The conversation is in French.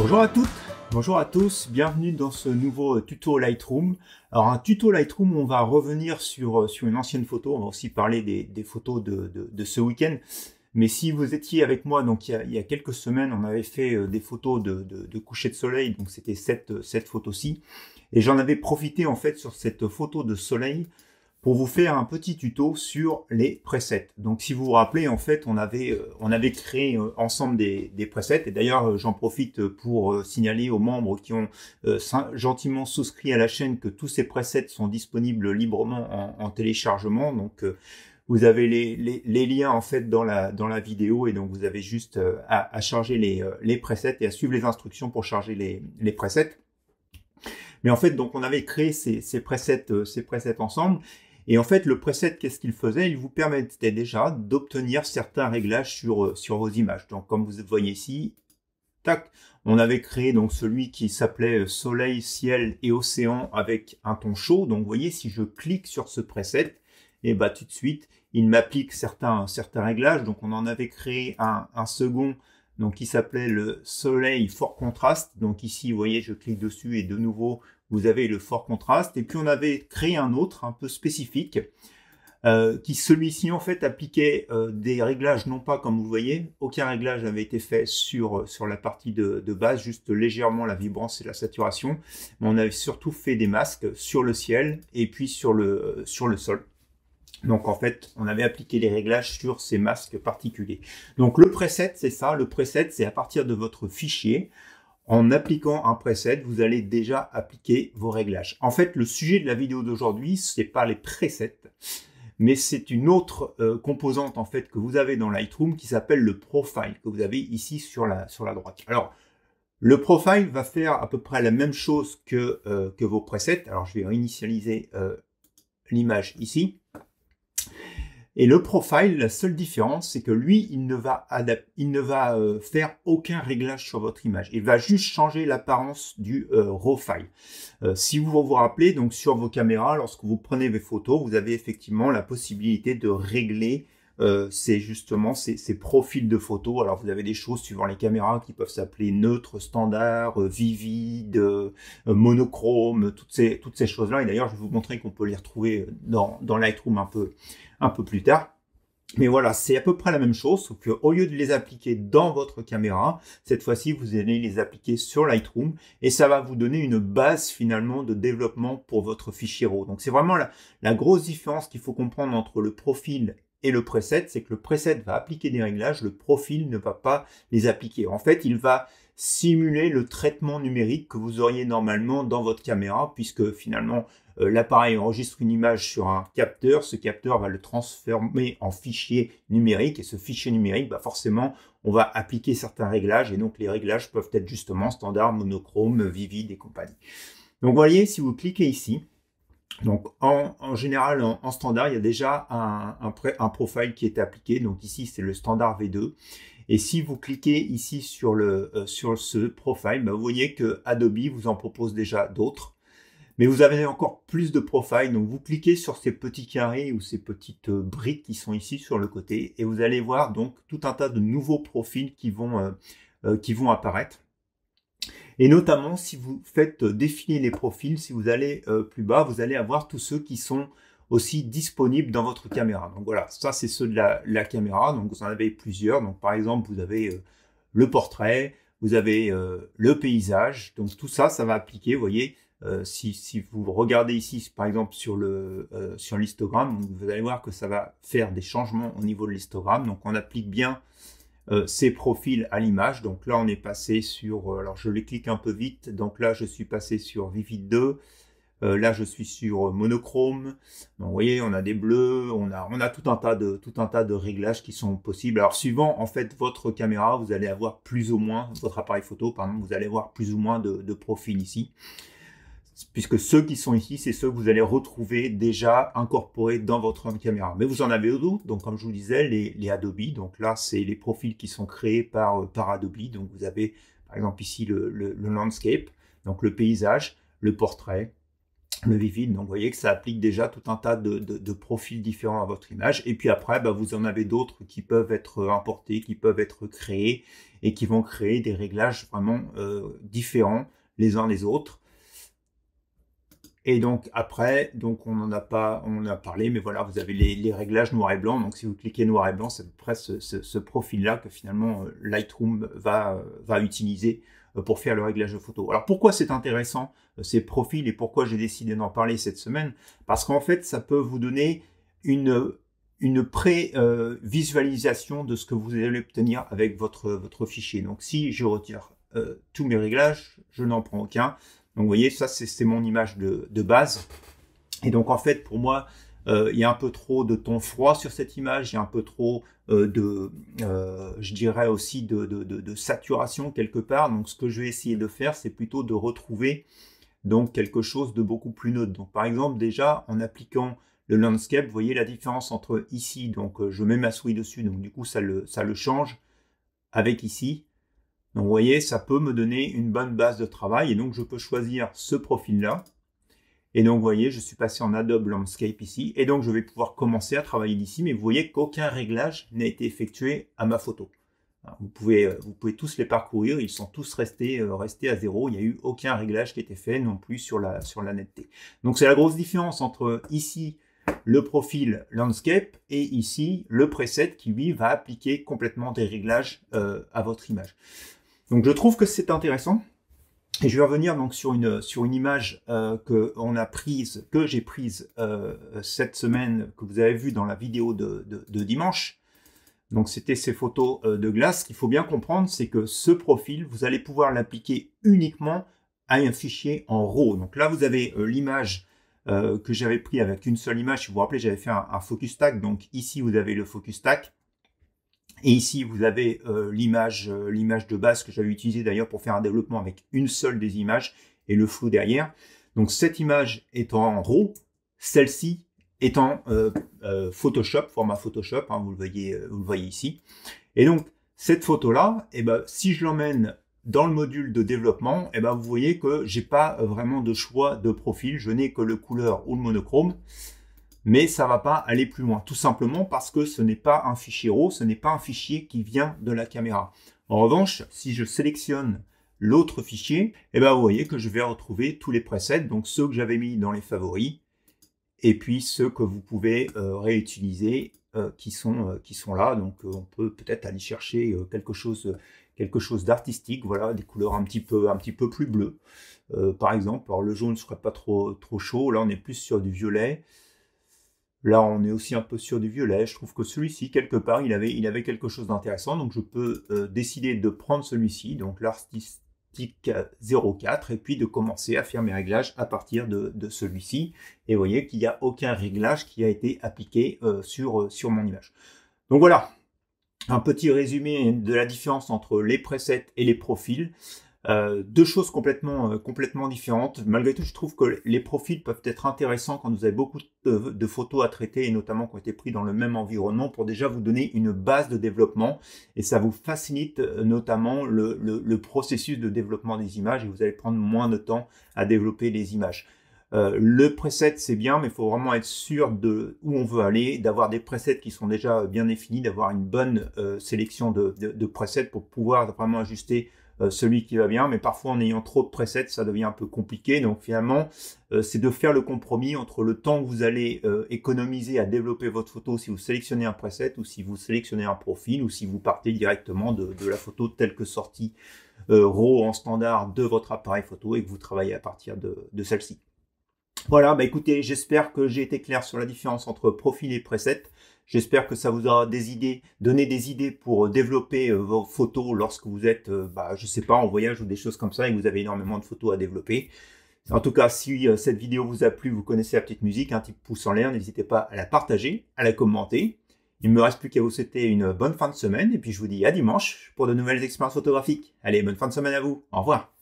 Bonjour à toutes, bonjour à tous, bienvenue dans ce nouveau tuto Lightroom. Alors un tuto Lightroom, on va revenir sur, euh, sur une ancienne photo, on va aussi parler des, photos de, ce week-end. Mais si vous étiez avec moi, donc il y, a, quelques semaines, on avait fait euh, des photos de, coucher de soleil, donc c'était cette, cette photo-ci. Et j'en avais profité en fait sur cette photo de soleil pour vous faire un petit tuto sur les presets. Donc si vous vous rappelez, en fait, on avait, euh, on avait créé euh, ensemble des, des presets. Et d'ailleurs, euh, j'en profite pour signaler aux membres qui ont gentiment souscrit à la chaîne que tous ces presets sont disponibles librement en, téléchargement. Donc vous avez les, les, liens en fait dans la, dans la vidéo et donc vous avez juste à, à charger les, les, presets et à suivre les instructions pour charger les, les presets. Mais en fait, donc on avait créé ces, ces presets, ces presets ensemble et en fait, le preset, qu'est-ce qu'il faisait Il vous permettait déjà d'obtenir certains réglages sur, euh, sur vos images. Donc, comme vous voyez ici, tac, on avait créé donc celui qui s'appelait euh, Soleil, Ciel et Océan avec un ton chaud. Donc, vous voyez, si je clique sur ce preset, et eh bah ben, tout de suite, il m'applique certains, certains réglages. Donc, on en avait créé un, second donc qui s'appelait le soleil fort contraste. Donc ici, vous voyez, je clique dessus et de nouveau, vous avez le fort contraste. Et puis on avait créé un autre un peu spécifique, euh, qui celui-ci en fait appliquait euh, des réglages non pas comme vous voyez, aucun réglage n'avait été fait sur, euh, sur la partie de, base, juste légèrement la vibrance et la saturation, mais on avait surtout fait des masques sur le ciel et puis sur le, sur le sol. Donc en fait, on avait appliqué les réglages sur ces masques particuliers. Donc le preset, c'est ça. Le preset, c'est à partir de votre fichier, en appliquant un preset, vous allez déjà appliquer vos réglages. En fait, le sujet de la vidéo d'aujourd'hui, ce n'est pas les presets, mais c'est une autre euh, composante en fait que vous avez dans Lightroom qui s'appelle le profile que vous avez ici sur la, sur la droite. Alors, le profile va faire à peu près la même chose que, euh, que vos presets. Alors, je vais initialiser euh, l'image ici. Et le profile, la seule différence, c'est que lui, il ne va, euh, faire aucun réglage sur votre image. Il va juste changer l'apparence du euh, RAW file. Euh, si vous vous rappelez, donc sur vos caméras, lorsque vous prenez vos photos, vous avez effectivement la possibilité de régler euh, c'est justement ces, profils de photos. Alors vous avez des choses suivant les caméras qui peuvent s'appeler neutre, standard, euh, vivid, euh, monochrome, toutes ces, toutes ces choses-là. Et d'ailleurs, je vais vous montrer qu'on peut les retrouver dans, dans Lightroom un peu, un peu plus tard. Mais voilà, c'est à peu près la même chose, sauf que au lieu de les appliquer dans votre caméra, cette fois-ci, vous allez les appliquer sur Lightroom et ça va vous donner une base finalement de développement pour votre fichier RAW. Donc c'est vraiment la, la, grosse différence qu'il faut comprendre entre le profil et le preset, c'est que le preset va appliquer des réglages, le profil ne va pas les appliquer. En fait, il va simuler le traitement numérique que vous auriez normalement dans votre caméra, puisque finalement euh, l'appareil enregistre une image sur un capteur, ce capteur va le transformer en fichier numérique, et ce fichier numérique, bah forcément, on va appliquer certains réglages, et donc les réglages peuvent être justement standard, monochrome, vivid et compagnie. Donc vous voyez, si vous cliquez ici, donc en, général, en, standard, il y a déjà un, profil qui est appliqué. Donc ici, c'est le standard V2. Et si vous cliquez ici sur, le, euh, ce profil, bah, vous voyez que Adobe vous en propose déjà d'autres. Mais vous avez encore plus de profiles. Donc vous cliquez sur ces petits carrés ou ces petites euh, briques qui sont ici sur le côté. Et vous allez voir donc tout un tas de nouveaux profils qui vont euh, apparaître. Et notamment, si vous faites euh, défiler les profils, si vous allez euh, plus bas, vous allez avoir tous ceux qui sont aussi disponibles dans votre caméra. Donc voilà, ça c'est ceux de la, caméra. Donc vous en avez plusieurs. Donc par exemple, vous avez euh, le portrait, vous avez le paysage. Donc tout ça, ça va appliquer. Vous voyez, si, vous regardez ici, par exemple, sur l'histogramme, vous allez voir que ça va faire des changements au niveau de l'histogramme. Donc, on applique bien euh, ces profils à l'image. Donc là, on est passé sur, euh, alors je les clique un peu vite, donc là, je suis passé sur Vivid 2, euh, là, je suis sur monochrome. vous voyez, on a des bleus, on a, on a tout, un tas de, tout un tas de réglages qui sont possibles. Alors, suivant en fait votre caméra, vous allez avoir plus ou moins, votre appareil photo, pardon, vous allez avoir plus ou moins de, de profils ici puisque ceux qui sont ici, c'est ceux que vous allez retrouver déjà incorporés dans votre caméra. Mais vous en avez d'autres, donc comme je vous disais, les, Adobe, donc là, c'est les profils qui sont créés par, euh, par Adobe, donc vous avez par exemple ici le, landscape, donc le paysage, le portrait, le vivid. Donc vous voyez que ça applique déjà tout un tas de, profils différents à votre image. Et puis après, bah, vous en avez d'autres qui peuvent être euh, importés, qui peuvent être créés et qui vont créer des réglages vraiment euh, différents les uns les autres. Et donc après, donc on en a pas, on a parlé, mais voilà, vous avez les, réglages noir et blanc. Donc si vous cliquez noir et blanc, c'est à peu près ce, profil-là que finalement euh, Lightroom va, euh, va utiliser euh, pour faire le réglage de photo. Alors pourquoi c'est intéressant ces profils et pourquoi j'ai décidé d'en parler cette semaine Parce qu'en fait, ça peut vous donner une une pré-visualisation de ce que vous allez obtenir avec votre, votre fichier. Donc si je retire tous mes réglages, je n'en prends aucun. Donc vous voyez, ça c'est mon image de, base. Et donc en fait, pour moi, euh, il y a un peu trop de ton froid sur cette image, il y a un peu trop euh, de, euh, je dirais aussi, de, de, saturation quelque part. Donc ce que je vais essayer de faire, c'est plutôt de retrouver donc quelque chose de beaucoup plus neutre. Donc par exemple, déjà en appliquant le landscape, vous voyez la différence entre ici, donc je mets ma souris dessus, donc du coup ça le, ça le change avec ici. Donc vous voyez, ça peut me donner une bonne base de travail et donc je peux choisir ce profil-là. Et donc vous voyez, je suis passé en Adobe Landscape ici et donc je vais pouvoir commencer à travailler d'ici, mais vous voyez qu'aucun réglage n'a été effectué à ma photo. Hein, vous, pouvez, euh, vous pouvez tous les parcourir, ils sont tous restés, euh, restés à zéro, il n'y a eu aucun réglage qui a été fait non plus sur la, sur la netteté. Donc c'est la grosse différence entre ici le profil landscape et ici le preset qui lui va appliquer complètement des réglages euh, à votre image. Donc je trouve que c'est intéressant. Et je vais revenir donc sur une, sur une image euh, que on a prise, que j'ai prise euh, cette semaine, que vous avez vue dans la vidéo de, dimanche. Donc c'était ces photos euh, de glace. Ce qu'il faut bien comprendre, c'est que ce profil, vous allez pouvoir l'appliquer uniquement à un fichier en RAW. Donc là, vous avez l'image que j'avais prise avec une seule image. Si vous vous rappelez, j'avais fait un, focus stack. Donc ici, vous avez le focus stack. Et ici, vous avez euh, l'image, euh, l'image de base que j'avais utilisée d'ailleurs pour faire un développement avec une seule des images et le flou derrière. Donc cette image est en RAW, celle-ci est en euh, Photoshop, format Photoshop, hein, vous, le voyez, vous le voyez ici. Et donc cette photo-là, eh ben, si je l'emmène dans le module de développement, eh ben, vous voyez que j'ai pas vraiment de choix de profil, je n'ai que le couleur ou le monochrome mais ça va pas aller plus loin, tout simplement parce que ce n'est pas un fichier RAW, ce n'est pas un fichier qui vient de la caméra. En revanche, si je sélectionne l'autre fichier, eh ben vous voyez que je vais retrouver tous les presets, donc ceux que j'avais mis dans les favoris, et puis ceux que vous pouvez euh, réutiliser euh, qui, sont, euh, qui sont là. Donc on peut peut-être aller chercher quelque chose, quelque chose d'artistique, voilà, des couleurs un petit peu, un petit peu plus bleues, par exemple. Alors le jaune, ne serait pas trop, trop chaud, là on est plus sur du violet. Là, on est aussi un peu sur du violet. Je trouve que celui-ci, quelque part, il avait, quelque chose d'intéressant. Donc, je peux euh, décider de prendre celui-ci, donc l'artistique 04, et puis de commencer à faire mes réglages à partir de, celui-ci. Et vous voyez qu'il n'y a aucun réglage qui a été appliqué euh, sur, euh, sur mon image. Donc voilà, un petit résumé de la différence entre les presets et les profils. Euh, deux choses complètement, euh, complètement différentes. Malgré tout, je trouve que les profils peuvent être intéressants quand vous avez beaucoup de, photos à traiter et notamment qui ont été prises dans le même environnement pour déjà vous donner une base de développement et ça vous facilite euh, notamment le, le, processus de développement des images et vous allez prendre moins de temps à développer les images. le preset, c'est bien, mais il faut vraiment être sûr de où on veut aller, d'avoir des presets qui sont déjà bien définis, d'avoir une bonne sélection de, de, de, presets pour pouvoir vraiment ajuster euh, celui qui va bien, mais parfois en ayant trop de presets, ça devient un peu compliqué. Donc finalement, euh, c'est de faire le compromis entre le temps que vous allez euh, économiser à développer votre photo si vous sélectionnez un preset ou si vous sélectionnez un profil ou si vous partez directement de, la photo telle que sortie RAW en standard de votre appareil photo et que vous travaillez à partir de, de celle-ci. Voilà, bah écoutez, j'espère que j'ai été clair sur la différence entre profil et preset. J'espère que ça vous aura des idées, donné des idées pour euh, développer euh, vos photos lorsque vous êtes, euh, bah, je sais pas, en voyage ou des choses comme ça et que vous avez énormément de photos à développer. En tout cas, si cette vidéo vous a plu, vous connaissez la petite musique, un petit pouce en l'air, n'hésitez pas à la partager, à la commenter. Il ne me reste plus qu'à vous souhaiter une bonne fin de semaine et puis je vous dis à dimanche pour de nouvelles expériences photographiques. Allez, bonne fin de semaine à vous. Au revoir.